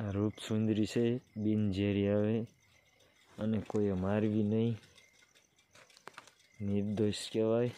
આ રૂપ સુંદરી છે બિનઝેરી આવે અને કોઈએ મારવી નહીં નિર્દોષ કહેવાય